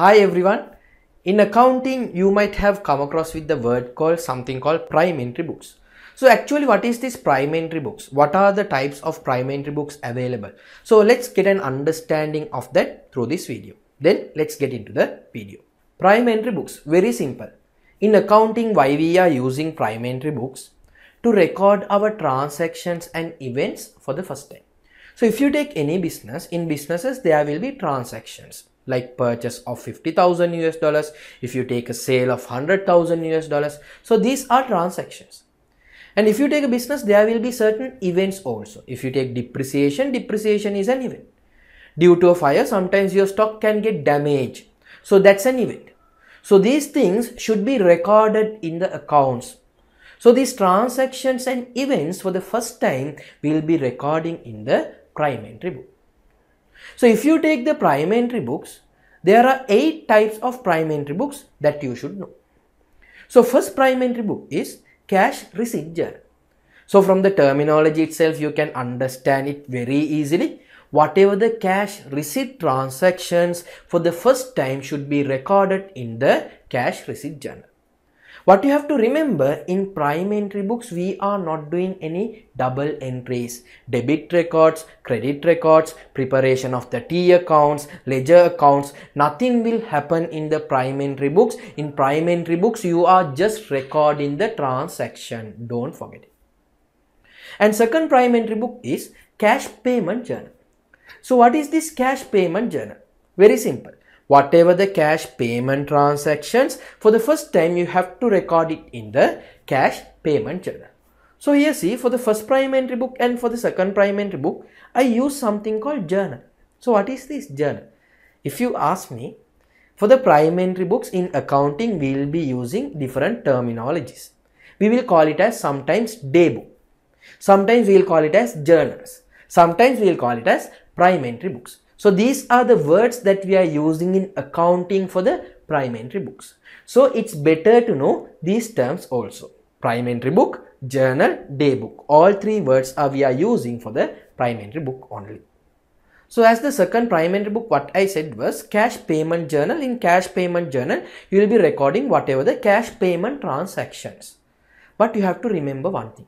Hi everyone. In accounting, you might have come across with the word called something called prime entry books. So actually what is this prime entry books? What are the types of prime entry books available? So let's get an understanding of that through this video. Then let's get into the video. Prime entry books, very simple. In accounting, why we are using prime entry books? To record our transactions and events for the first time. So if you take any business, in businesses there will be transactions like purchase of 50,000 US dollars, if you take a sale of 100,000 US dollars. So these are transactions. And if you take a business, there will be certain events also. If you take depreciation, depreciation is an event. Due to a fire, sometimes your stock can get damaged. So that's an event. So these things should be recorded in the accounts. So these transactions and events for the first time will be recording in the crime entry book. So if you take the prime entry books, there are eight types of prime entry books that you should know. So first prime entry book is cash receipt journal. So from the terminology itself, you can understand it very easily. Whatever the cash receipt transactions for the first time should be recorded in the cash receipt journal. What you have to remember in prime entry books, we are not doing any double entries. Debit records, credit records, preparation of the T accounts, ledger accounts, nothing will happen in the prime entry books. In prime entry books, you are just recording the transaction. Don't forget it. And second prime entry book is cash payment journal. So what is this cash payment journal? Very simple whatever the cash payment transactions for the first time you have to record it in the cash payment journal. So here see for the first prime entry book and for the second prime entry book I use something called journal. So what is this journal? If you ask me for the prime entry books in accounting we will be using different terminologies. We will call it as sometimes day book. Sometimes we will call it as journals. Sometimes we will call it as prime entry books. So these are the words that we are using in accounting for the primary books. So it's better to know these terms also. Primary book, journal, day book. All three words are we are using for the primary book only. So as the second primary book, what I said was cash payment journal. In cash payment journal, you will be recording whatever the cash payment transactions. But you have to remember one thing.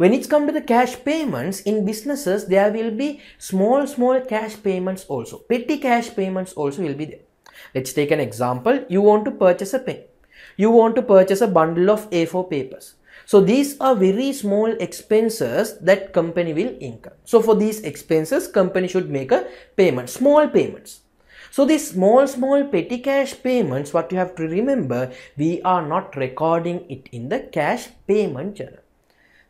When it's come to the cash payments in businesses, there will be small, small cash payments also. Petty cash payments also will be there. Let's take an example. You want to purchase a pen. You want to purchase a bundle of A4 papers. So these are very small expenses that company will incur. So for these expenses, company should make a payment, small payments. So these small, small petty cash payments, what you have to remember, we are not recording it in the cash payment journal.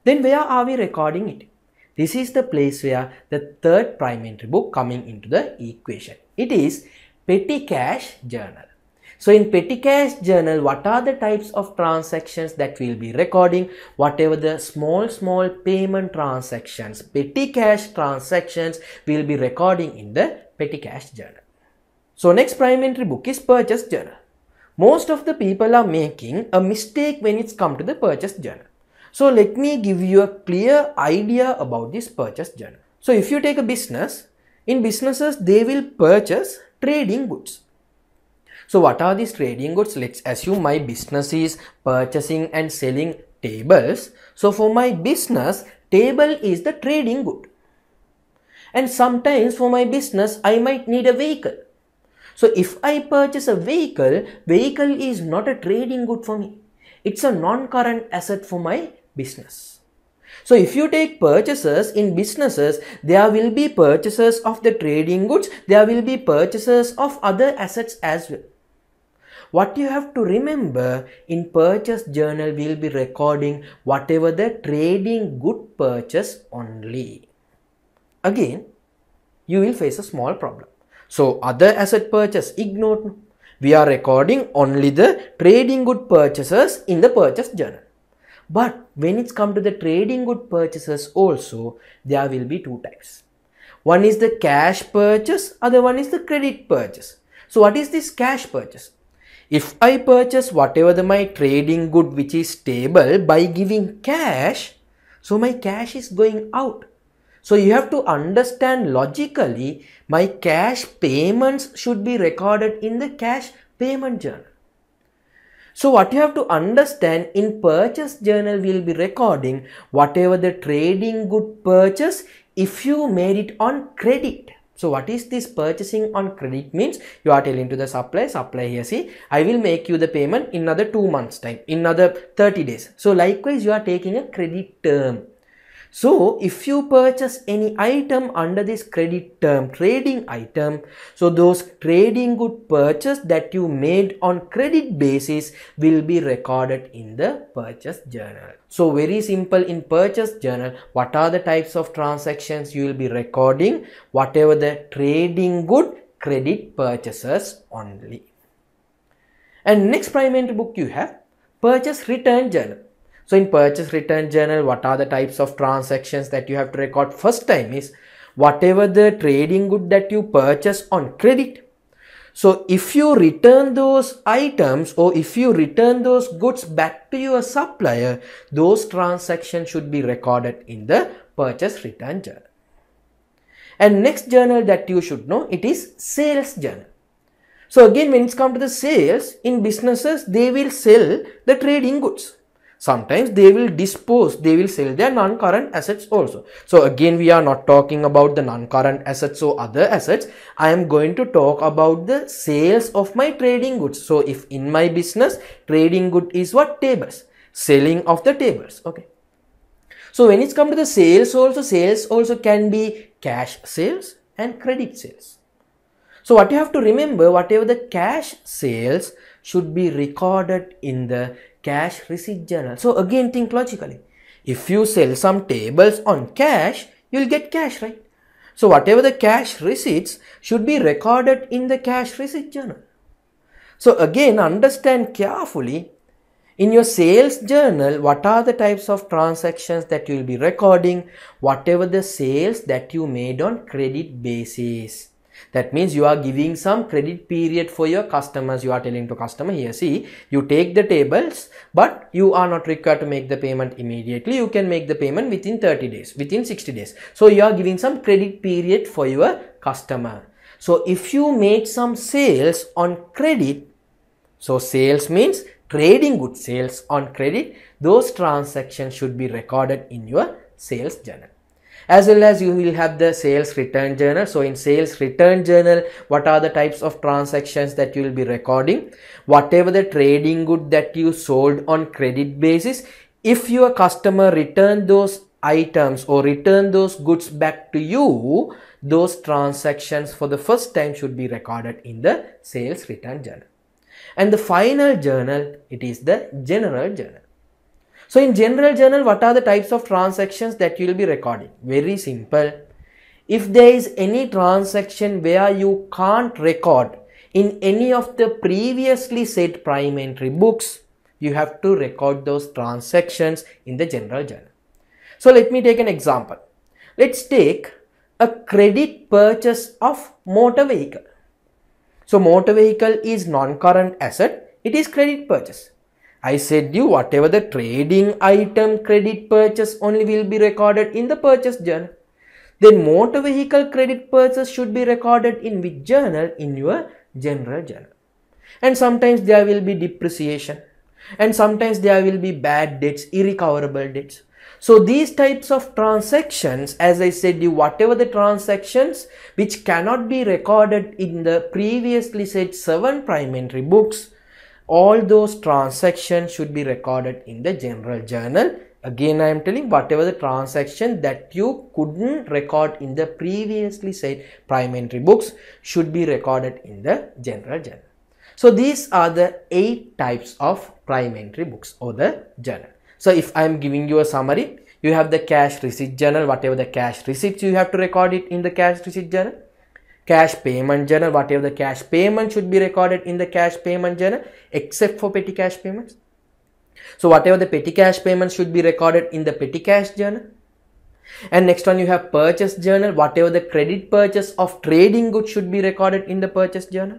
Then where are we recording it? This is the place where the third prime book coming into the equation. It is petty cash journal. So in petty cash journal, what are the types of transactions that we'll be recording? Whatever the small, small payment transactions, petty cash transactions, we'll be recording in the petty cash journal. So next primary book is purchase journal. Most of the people are making a mistake when it's come to the purchase journal. So let me give you a clear idea about this purchase journal. So if you take a business, in businesses they will purchase trading goods. So what are these trading goods? Let's assume my business is purchasing and selling tables. So for my business, table is the trading good. And sometimes for my business, I might need a vehicle. So if I purchase a vehicle, vehicle is not a trading good for me. It's a non-current asset for my business. So if you take purchases in businesses, there will be purchases of the trading goods, there will be purchases of other assets as well. What you have to remember in purchase journal will be recording whatever the trading good purchase only. Again, you will face a small problem. So other asset purchase ignored. We are recording only the trading good purchases in the purchase journal. But when it's come to the trading good purchases also, there will be two types. One is the cash purchase, other one is the credit purchase. So what is this cash purchase? If I purchase whatever the, my trading good which is stable by giving cash, so my cash is going out. So you have to understand logically my cash payments should be recorded in the cash payment journal. So what you have to understand in purchase journal we'll be recording whatever the trading good purchase if you made it on credit. So what is this purchasing on credit means you are telling to the supply, supply here see I will make you the payment in another 2 months time, in another 30 days. So likewise you are taking a credit term. So if you purchase any item under this credit term trading item, so those trading good purchase that you made on credit basis will be recorded in the purchase journal. So very simple in purchase journal, what are the types of transactions you will be recording? Whatever the trading good credit purchases only. And next primary book you have purchase return journal. So in purchase return journal, what are the types of transactions that you have to record? First time is whatever the trading good that you purchase on credit. So if you return those items or if you return those goods back to your supplier, those transactions should be recorded in the purchase return journal. And next journal that you should know, it is sales journal. So again, when it's come to the sales, in businesses, they will sell the trading goods sometimes they will dispose they will sell their non-current assets also so again we are not talking about the non-current assets or other assets i am going to talk about the sales of my trading goods so if in my business trading good is what tables selling of the tables okay so when it's come to the sales also sales also can be cash sales and credit sales so what you have to remember whatever the cash sales should be recorded in the cash receipt journal. So again think logically. If you sell some tables on cash, you'll get cash, right? So whatever the cash receipts should be recorded in the cash receipt journal. So again understand carefully in your sales journal what are the types of transactions that you will be recording whatever the sales that you made on credit basis that means you are giving some credit period for your customers you are telling to customer here see you take the tables but you are not required to make the payment immediately you can make the payment within 30 days within 60 days so you are giving some credit period for your customer so if you made some sales on credit so sales means trading good sales on credit those transactions should be recorded in your sales journal as well as you will have the sales return journal so in sales return journal what are the types of transactions that you will be recording whatever the trading good that you sold on credit basis if your customer return those items or return those goods back to you those transactions for the first time should be recorded in the sales return journal and the final journal it is the general journal so in general journal, what are the types of transactions that you will be recording? Very simple. If there is any transaction where you can't record in any of the previously said primary books, you have to record those transactions in the general journal. So let me take an example. Let's take a credit purchase of motor vehicle. So motor vehicle is non-current asset. It is credit purchase. I said you whatever the trading item credit purchase only will be recorded in the purchase journal. Then motor vehicle credit purchase should be recorded in which journal? In your general journal. And sometimes there will be depreciation. And sometimes there will be bad debts, irrecoverable debts. So these types of transactions, as I said, you whatever the transactions which cannot be recorded in the previously said seven primary books, all those transactions should be recorded in the general journal again i am telling whatever the transaction that you couldn't record in the previously said primary books should be recorded in the general journal so these are the eight types of primary books or the journal so if i am giving you a summary you have the cash receipt journal whatever the cash receipts you have to record it in the cash receipt journal cash payment journal whatever the cash payment should be recorded in the cash payment journal except for petty cash payments so whatever the petty cash payments should be recorded in the petty cash journal and next one you have purchase journal whatever the credit purchase of trading goods should be recorded in the purchase journal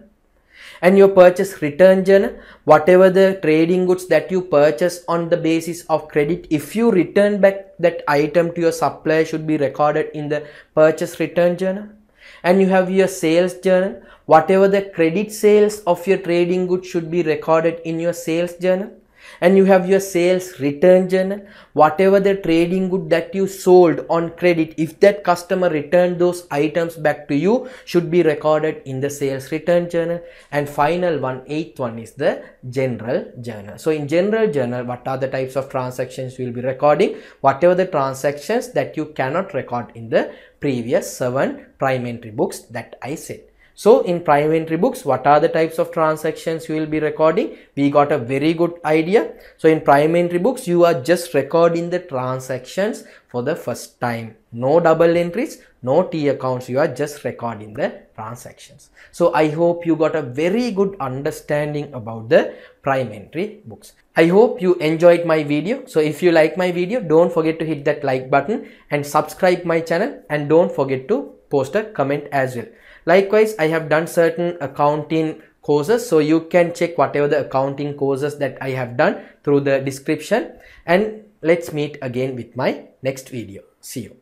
and your purchase return journal whatever the trading goods that you purchase on the basis of credit if you return back that item to your supplier should be recorded in the purchase return journal and you have your sales journal whatever the credit sales of your trading goods should be recorded in your sales journal and you have your sales return journal whatever the trading good that you sold on credit if that customer returned those items back to you should be recorded in the sales return journal and final one eighth one is the general journal so in general journal what are the types of transactions we will be recording whatever the transactions that you cannot record in the previous seven primary books that i said so in prime entry books, what are the types of transactions you will be recording? We got a very good idea. So in prime entry books, you are just recording the transactions for the first time. No double entries, no T accounts. You are just recording the transactions. So I hope you got a very good understanding about the prime entry books. I hope you enjoyed my video. So if you like my video, don't forget to hit that like button and subscribe my channel and don't forget to post a comment as well. Likewise, I have done certain accounting courses. So you can check whatever the accounting courses that I have done through the description. And let's meet again with my next video. See you.